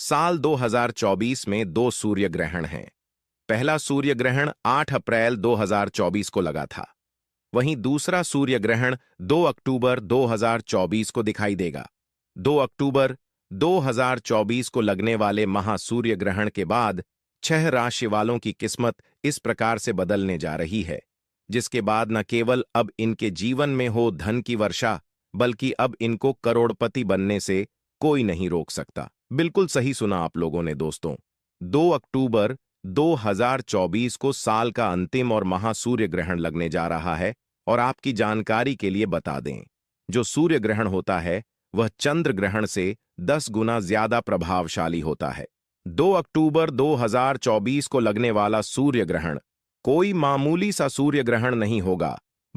साल 2024 में दो सूर्य ग्रहण हैं पहला सूर्य ग्रहण 8 अप्रैल 2024 को लगा था वहीं दूसरा सूर्य ग्रहण 2 अक्टूबर 2024 को दिखाई देगा 2 अक्टूबर 2024 को लगने वाले महासूर्य ग्रहण के बाद छह राशि वालों की किस्मत इस प्रकार से बदलने जा रही है जिसके बाद न केवल अब इनके जीवन में हो धन की वर्षा बल्कि अब इनको करोड़पति बनने से कोई नहीं रोक सकता बिल्कुल सही सुना आप लोगों ने दोस्तों 2 अक्टूबर 2024 को साल का अंतिम और महासूर्य ग्रहण लगने जा रहा है और आपकी जानकारी के लिए बता दें जो सूर्य ग्रहण होता है वह चंद्र ग्रहण से 10 गुना ज्यादा प्रभावशाली होता है 2 अक्टूबर 2024 को लगने वाला सूर्य ग्रहण कोई मामूली सा सूर्य ग्रहण नहीं होगा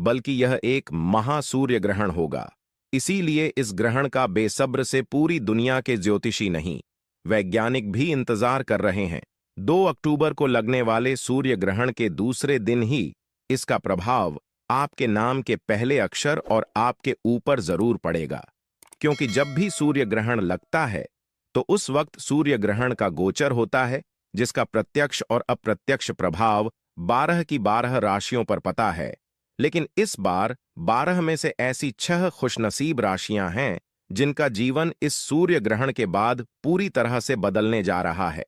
बल्कि यह एक महासूर्य ग्रहण होगा इसीलिए इस ग्रहण का बेसब्र से पूरी दुनिया के ज्योतिषी नहीं वैज्ञानिक भी इंतजार कर रहे हैं 2 अक्टूबर को लगने वाले सूर्य ग्रहण के दूसरे दिन ही इसका प्रभाव आपके नाम के पहले अक्षर और आपके ऊपर जरूर पड़ेगा क्योंकि जब भी सूर्य ग्रहण लगता है तो उस वक्त सूर्य ग्रहण का गोचर होता है जिसका प्रत्यक्ष और अप्रत्यक्ष प्रभाव बारह की बारह राशियों पर पता है लेकिन इस बार बारह में से ऐसी छह खुशनसीब राशियां हैं जिनका जीवन इस सूर्य ग्रहण के बाद पूरी तरह से बदलने जा रहा है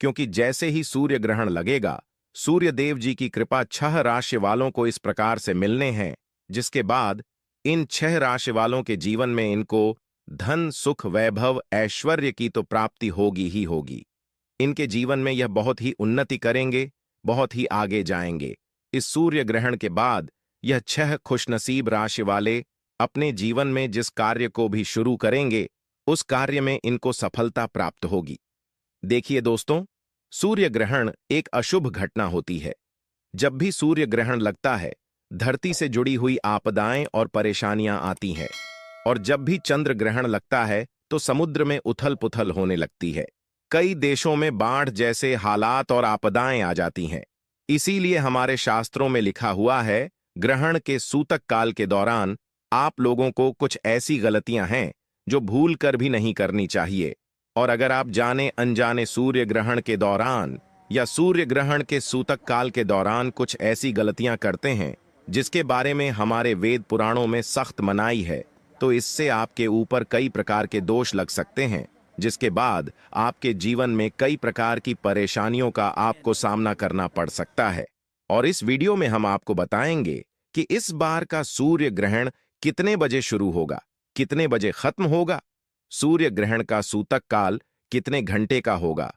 क्योंकि जैसे ही सूर्य ग्रहण लगेगा सूर्य देव जी की कृपा छह राशि वालों को इस प्रकार से मिलने हैं जिसके बाद इन छह राशि वालों के जीवन में इनको धन सुख वैभव ऐश्वर्य की तो प्राप्ति होगी ही होगी इनके जीवन में यह बहुत ही उन्नति करेंगे बहुत ही आगे जाएंगे इस सूर्य ग्रहण के बाद यह छह खुशनसीब राशि वाले अपने जीवन में जिस कार्य को भी शुरू करेंगे उस कार्य में इनको सफलता प्राप्त होगी देखिए दोस्तों सूर्य ग्रहण एक अशुभ घटना होती है जब भी सूर्य ग्रहण लगता है धरती से जुड़ी हुई आपदाएं और परेशानियां आती हैं और जब भी चंद्र ग्रहण लगता है तो समुद्र में उथल पुथल होने लगती है कई देशों में बाढ़ जैसे हालात और आपदाएं आ जाती हैं इसीलिए हमारे शास्त्रों में लिखा हुआ है ग्रहण के सूतक काल के दौरान आप लोगों को कुछ ऐसी गलतियां हैं जो भूल कर भी नहीं करनी चाहिए और अगर आप जाने अनजाने सूर्य ग्रहण के दौरान या सूर्य ग्रहण के सूतक काल के दौरान कुछ ऐसी गलतियां करते हैं जिसके बारे में हमारे वेद पुराणों में सख्त मनाई है तो इससे आपके ऊपर कई प्रकार के दोष लग सकते हैं जिसके बाद आपके जीवन में कई प्रकार की परेशानियों का आपको सामना करना पड़ सकता है और इस वीडियो में हम आपको बताएंगे कि इस बार का सूर्य ग्रहण कितने बजे शुरू होगा कितने बजे खत्म होगा सूर्य ग्रहण का सूतक काल कितने घंटे का होगा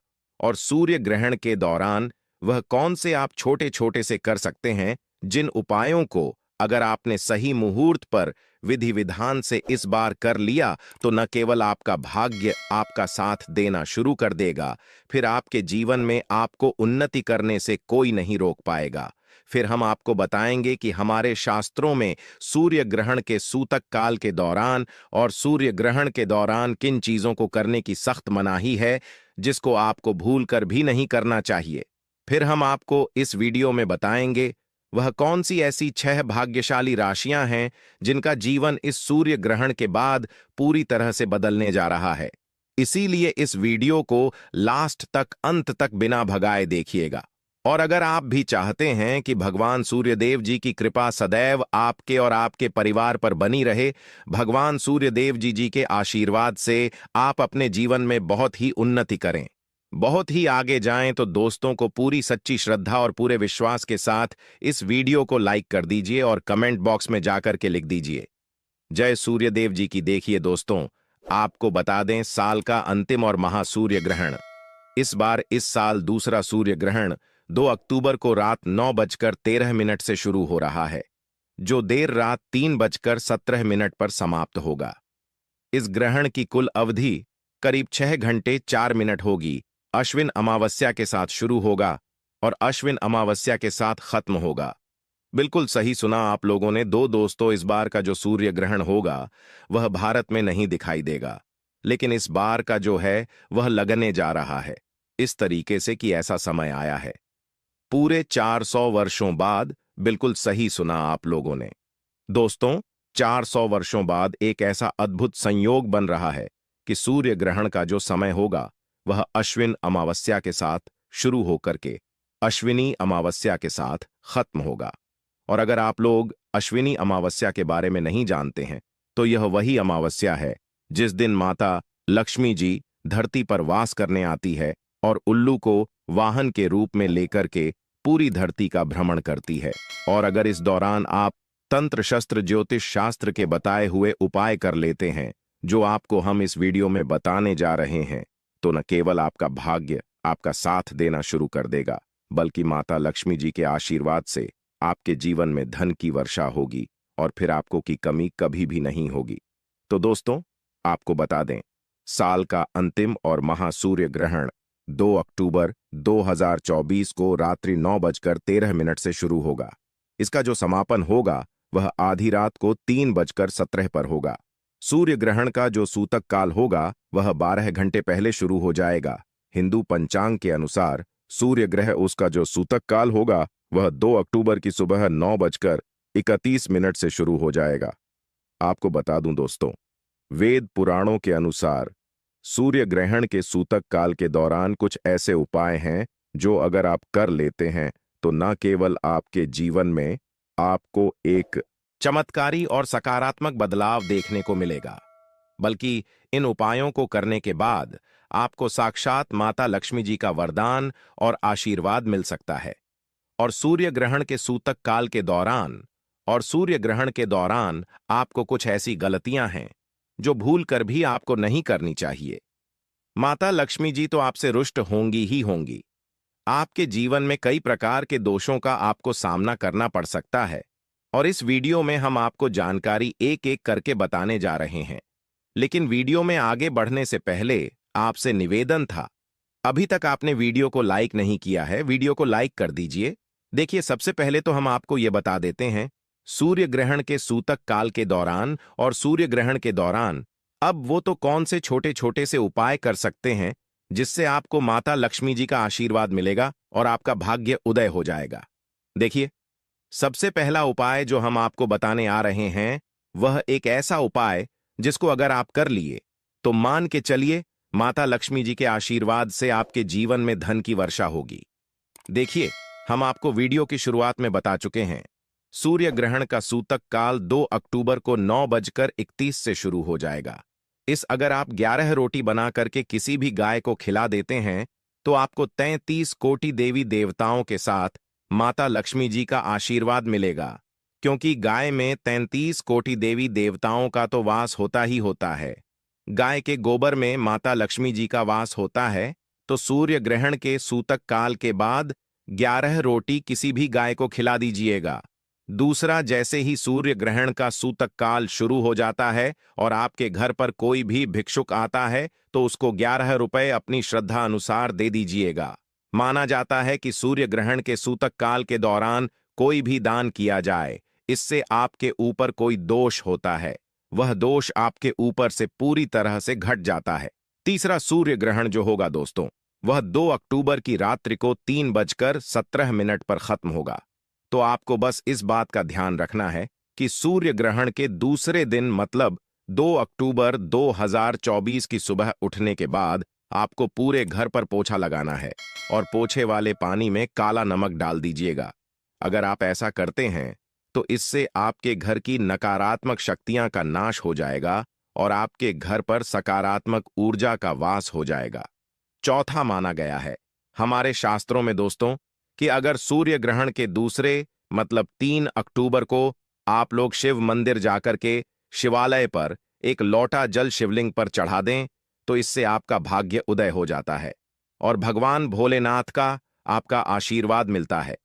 और सूर्य ग्रहण के दौरान वह कौन से आप छोटे छोटे से कर सकते हैं जिन उपायों को अगर आपने सही मुहूर्त पर विधि विधान से इस बार कर लिया तो न केवल आपका भाग्य आपका साथ देना शुरू कर देगा फिर आपके जीवन में आपको उन्नति करने से कोई नहीं रोक पाएगा फिर हम आपको बताएंगे कि हमारे शास्त्रों में सूर्य ग्रहण के सूतक काल के दौरान और सूर्य ग्रहण के दौरान किन चीजों को करने की सख्त मनाही है जिसको आपको भूल कर भी नहीं करना चाहिए फिर हम आपको इस वीडियो में बताएंगे वह कौन सी ऐसी छह भाग्यशाली राशियां हैं जिनका जीवन इस सूर्य ग्रहण के बाद पूरी तरह से बदलने जा रहा है इसीलिए इस वीडियो को लास्ट तक अंत तक बिना भगाए देखिएगा और अगर आप भी चाहते हैं कि भगवान सूर्यदेव जी की कृपा सदैव आपके और आपके परिवार पर बनी रहे भगवान सूर्यदेव जी जी के आशीर्वाद से आप अपने जीवन में बहुत ही उन्नति करें बहुत ही आगे जाएं तो दोस्तों को पूरी सच्ची श्रद्धा और पूरे विश्वास के साथ इस वीडियो को लाइक कर दीजिए और कमेंट बॉक्स में जाकर के लिख दीजिए जय सूर्यदेव जी की देखिए दोस्तों आपको बता दें साल का अंतिम और महासूर्य ग्रहण इस बार इस साल दूसरा सूर्य ग्रहण 2 अक्टूबर को रात नौ बजकर तेरह मिनट से शुरू हो रहा है जो देर रात तीन बजकर सत्रह मिनट पर समाप्त होगा इस ग्रहण की कुल अवधि करीब छह घंटे चार मिनट होगी अश्विन अमावस्या के साथ शुरू होगा और अश्विन अमावस्या के साथ खत्म होगा बिल्कुल सही सुना आप लोगों ने दो दोस्तों इस बार का जो सूर्य ग्रहण होगा वह भारत में नहीं दिखाई देगा लेकिन इस बार का जो है वह लगने जा रहा है इस तरीके से कि ऐसा समय आया है पूरे 400 वर्षों बाद बिल्कुल सही सुना आप लोगों ने दोस्तों 400 वर्षों बाद एक ऐसा अद्भुत संयोग बन रहा है कि सूर्य ग्रहण का जो समय होगा वह अश्विन अमावस्या के साथ शुरू होकर के अश्विनी अमावस्या के साथ खत्म होगा और अगर आप लोग अश्विनी अमावस्या के बारे में नहीं जानते हैं तो यह वही अमावस्या है जिस दिन माता लक्ष्मी जी धरती पर वास करने आती है और उल्लू को वाहन के रूप में लेकर के पूरी धरती का भ्रमण करती है और अगर इस दौरान आप तंत्र शस्त्र ज्योतिष शास्त्र के बताए हुए उपाय कर लेते हैं जो आपको हम इस वीडियो में बताने जा रहे हैं तो न केवल आपका भाग्य आपका साथ देना शुरू कर देगा बल्कि माता लक्ष्मी जी के आशीर्वाद से आपके जीवन में धन की वर्षा होगी और फिर आपको की कमी कभी भी नहीं होगी तो दोस्तों आपको बता दें साल का अंतिम और महासूर्य ग्रहण 2 अक्टूबर 2024 को रात्रि नौ बजकर तेरह मिनट से शुरू होगा इसका जो समापन होगा वह आधी रात को तीन बजकर सत्रह पर होगा सूर्य ग्रहण का जो सूतक काल होगा वह बारह घंटे पहले शुरू हो जाएगा हिंदू पंचांग के अनुसार सूर्य ग्रह उसका जो सूतक काल होगा वह 2 अक्टूबर की सुबह नौ बजकर इकतीस मिनट से शुरू हो जाएगा आपको बता दूं दोस्तों वेद पुराणों के अनुसार सूर्य ग्रहण के सूतक काल के दौरान कुछ ऐसे उपाय हैं जो अगर आप कर लेते हैं तो न केवल आपके जीवन में आपको एक चमत्कारी और सकारात्मक बदलाव देखने को मिलेगा बल्कि इन उपायों को करने के बाद आपको साक्षात माता लक्ष्मी जी का वरदान और आशीर्वाद मिल सकता है और सूर्य ग्रहण के सूतक काल के दौरान और सूर्य ग्रहण के दौरान आपको कुछ ऐसी गलतियां हैं जो भूल कर भी आपको नहीं करनी चाहिए माता लक्ष्मी जी तो आपसे रुष्ट होंगी ही होंगी आपके जीवन में कई प्रकार के दोषों का आपको सामना करना पड़ सकता है और इस वीडियो में हम आपको जानकारी एक एक करके बताने जा रहे हैं लेकिन वीडियो में आगे बढ़ने से पहले आपसे निवेदन था अभी तक आपने वीडियो को लाइक नहीं किया है वीडियो को लाइक कर दीजिए देखिए सबसे पहले तो हम आपको ये बता देते हैं सूर्य ग्रहण के सूतक काल के दौरान और सूर्य ग्रहण के दौरान अब वो तो कौन से छोटे छोटे से उपाय कर सकते हैं जिससे आपको माता लक्ष्मी जी का आशीर्वाद मिलेगा और आपका भाग्य उदय हो जाएगा देखिए सबसे पहला उपाय जो हम आपको बताने आ रहे हैं वह एक ऐसा उपाय जिसको अगर आप कर लिए तो मान के चलिए माता लक्ष्मी जी के आशीर्वाद से आपके जीवन में धन की वर्षा होगी देखिए हम आपको वीडियो की शुरुआत में बता चुके हैं सूर्य ग्रहण का सूतक काल 2 अक्टूबर को नौ बजकर इकतीस से शुरू हो जाएगा इस अगर आप 11 रोटी बना करके किसी भी गाय को खिला देते हैं तो आपको तैतीस कोटि देवी देवताओं के साथ माता लक्ष्मी जी का आशीर्वाद मिलेगा क्योंकि गाय में तैंतीस कोटि देवी देवताओं का तो वास होता ही होता है गाय के गोबर में माता लक्ष्मी जी का वास होता है तो सूर्य ग्रहण के सूतक काल के बाद ग्यारह रोटी किसी भी गाय को खिला दीजिएगा दूसरा जैसे ही सूर्य ग्रहण का सूतक काल शुरू हो जाता है और आपके घर पर कोई भी भिक्षुक आता है तो उसको ग्यारह रुपये अपनी श्रद्धा अनुसार दे दीजिएगा माना जाता है कि सूर्य ग्रहण के सूतक काल के दौरान कोई भी दान किया जाए इससे आपके ऊपर कोई दोष होता है वह दोष आपके ऊपर से पूरी तरह से घट जाता है तीसरा सूर्य ग्रहण जो होगा दोस्तों वह 2 अक्टूबर की रात्रि को तीन बजकर सत्रह मिनट पर खत्म होगा तो आपको बस इस बात का ध्यान रखना है कि सूर्य ग्रहण के दूसरे दिन मतलब 2 अक्टूबर 2024 की सुबह उठने के बाद आपको पूरे घर पर पोछा लगाना है और पोछे वाले पानी में काला नमक डाल दीजिएगा अगर आप ऐसा करते हैं तो इससे आपके घर की नकारात्मक शक्तियां का नाश हो जाएगा और आपके घर पर सकारात्मक ऊर्जा का वास हो जाएगा चौथा माना गया है हमारे शास्त्रों में दोस्तों कि अगर सूर्य ग्रहण के दूसरे मतलब तीन अक्टूबर को आप लोग शिव मंदिर जाकर के शिवालय पर एक लौटा जल शिवलिंग पर चढ़ा दें तो इससे आपका भाग्य उदय हो जाता है और भगवान भोलेनाथ का आपका आशीर्वाद मिलता है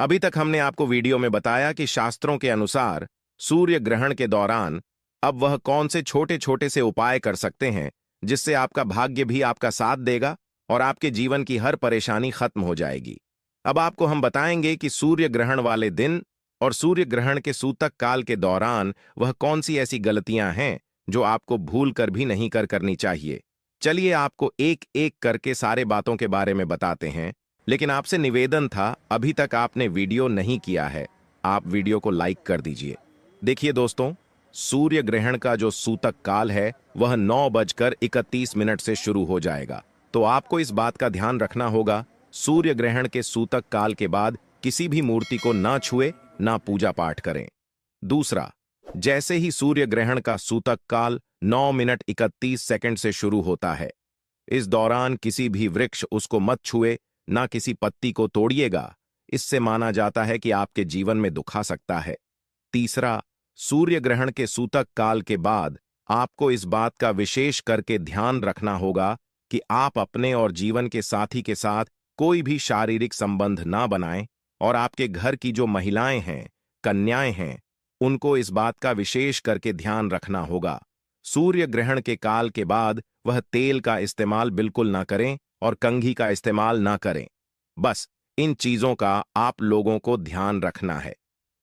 अभी तक हमने आपको वीडियो में बताया कि शास्त्रों के अनुसार सूर्य ग्रहण के दौरान अब वह कौन से छोटे छोटे से उपाय कर सकते हैं जिससे आपका भाग्य भी आपका साथ देगा और आपके जीवन की हर परेशानी खत्म हो जाएगी अब आपको हम बताएंगे कि सूर्य ग्रहण वाले दिन और सूर्य ग्रहण के सूतक काल के दौरान वह कौन सी ऐसी गलतियां हैं जो आपको भूल कर भी नहीं कर करनी चाहिए चलिए आपको एक एक करके सारे बातों के बारे में बताते हैं लेकिन आपसे निवेदन था अभी तक आपने वीडियो नहीं किया है आप वीडियो को लाइक कर दीजिए देखिए दोस्तों सूर्य ग्रहण का जो सूतक काल है वह नौ बजकर इकतीस मिनट से शुरू हो जाएगा तो आपको इस बात का ध्यान रखना होगा सूर्य ग्रहण के सूतक काल के बाद किसी भी मूर्ति को ना छुए ना पूजा पाठ करें दूसरा जैसे ही सूर्य ग्रहण का सूतक काल 9 मिनट 31 सेकंड से शुरू होता है इस दौरान किसी भी वृक्ष उसको मत छुए ना किसी पत्ती को तोड़िएगा इससे माना जाता है कि आपके जीवन में दुखा सकता है तीसरा सूर्य ग्रहण के सूतक काल के बाद आपको इस बात का विशेष करके ध्यान रखना होगा कि आप अपने और जीवन के साथी के साथ कोई भी शारीरिक संबंध ना बनाएं और आपके घर की जो महिलाएं हैं कन्याएं हैं उनको इस बात का विशेष करके ध्यान रखना होगा सूर्य ग्रहण के काल के बाद वह तेल का इस्तेमाल बिल्कुल ना करें और कंघी का इस्तेमाल ना करें बस इन चीज़ों का आप लोगों को ध्यान रखना है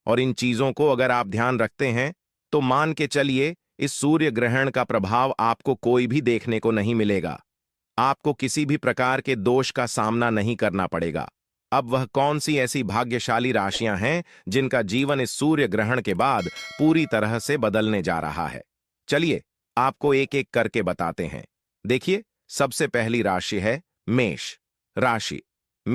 और इन चीज़ों को अगर आप ध्यान रखते हैं तो मान के चलिए इस सूर्य ग्रहण का प्रभाव आपको कोई भी देखने को नहीं मिलेगा आपको किसी भी प्रकार के दोष का सामना नहीं करना पड़ेगा अब वह कौन सी ऐसी भाग्यशाली राशियां हैं जिनका जीवन इस सूर्य ग्रहण के बाद पूरी तरह से बदलने जा रहा है चलिए आपको एक एक करके बताते हैं देखिए सबसे पहली राशि है मेष राशि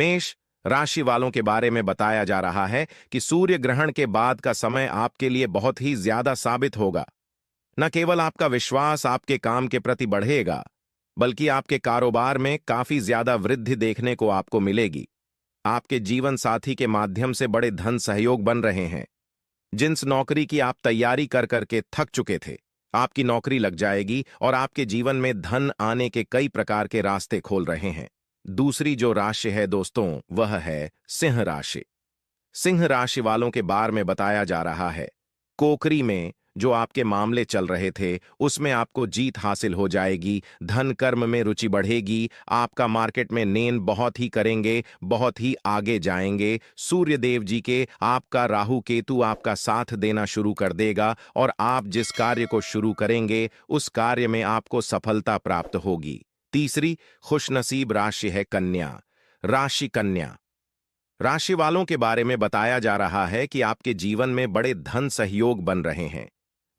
मेष राशि वालों के बारे में बताया जा रहा है कि सूर्य ग्रहण के बाद का समय आपके लिए बहुत ही ज्यादा साबित होगा न केवल आपका विश्वास आपके काम के प्रति बढ़ेगा बल्कि आपके कारोबार में काफी ज्यादा वृद्धि देखने को आपको मिलेगी आपके जीवन साथी के माध्यम से बड़े धन सहयोग बन रहे हैं जिन्स नौकरी की आप तैयारी कर करके थक चुके थे आपकी नौकरी लग जाएगी और आपके जीवन में धन आने के कई प्रकार के रास्ते खोल रहे हैं दूसरी जो राशि है दोस्तों वह है सिंह राशि सिंह राशि वालों के बारे में बताया जा रहा है कोकरी में जो आपके मामले चल रहे थे उसमें आपको जीत हासिल हो जाएगी धन कर्म में रुचि बढ़ेगी आपका मार्केट में नेन बहुत ही करेंगे बहुत ही आगे जाएंगे सूर्य देव जी के आपका राहु केतु आपका साथ देना शुरू कर देगा और आप जिस कार्य को शुरू करेंगे उस कार्य में आपको सफलता प्राप्त होगी तीसरी खुशनसीब राशि है कन्या राशि कन्या राशि वालों के बारे में बताया जा रहा है कि आपके जीवन में बड़े धन सहयोग बन रहे हैं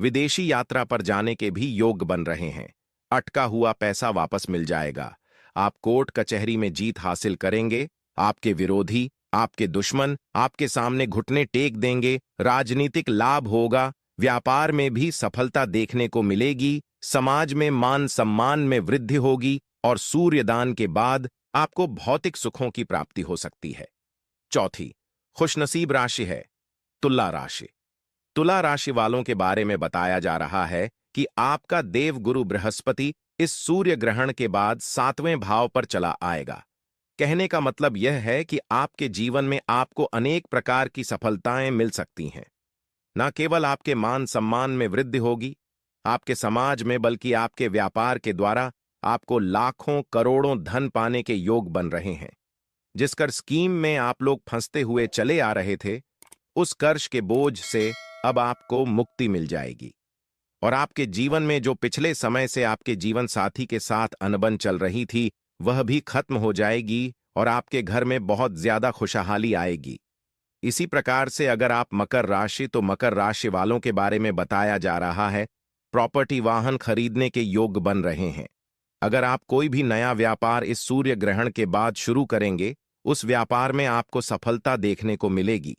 विदेशी यात्रा पर जाने के भी योग बन रहे हैं अटका हुआ पैसा वापस मिल जाएगा आप कोर्ट कचहरी में जीत हासिल करेंगे आपके विरोधी आपके दुश्मन आपके सामने घुटने टेक देंगे राजनीतिक लाभ होगा व्यापार में भी सफलता देखने को मिलेगी समाज में मान सम्मान में वृद्धि होगी और सूर्यदान के बाद आपको भौतिक सुखों की प्राप्ति हो सकती है चौथी खुशनसीब राशि है तुला राशि तुला राशि वालों के बारे में बताया जा रहा है कि आपका देव गुरु बृहस्पति इस सूर्य ग्रहण के बाद सातवें भाव पर चला आएगा कहने का मतलब यह है कि आपके जीवन में आपको अनेक प्रकार की सफलताएं मिल सकती हैं न केवल आपके मान सम्मान में वृद्धि होगी आपके समाज में बल्कि आपके व्यापार के द्वारा आपको लाखों करोड़ों धन पाने के योग बन रहे हैं जिस कर स्कीम में आप लोग फंसते हुए चले आ रहे थे उस कर्ज के बोझ से अब आपको मुक्ति मिल जाएगी और आपके जीवन में जो पिछले समय से आपके जीवन साथी के साथ अनबन चल रही थी वह भी खत्म हो जाएगी और आपके घर में बहुत ज्यादा खुशहाली आएगी इसी प्रकार से अगर आप मकर राशि तो मकर राशि वालों के बारे में बताया जा रहा है प्रॉपर्टी वाहन खरीदने के योग बन रहे हैं अगर आप कोई भी नया व्यापार इस सूर्य ग्रहण के बाद शुरू करेंगे उस व्यापार में आपको सफलता देखने को मिलेगी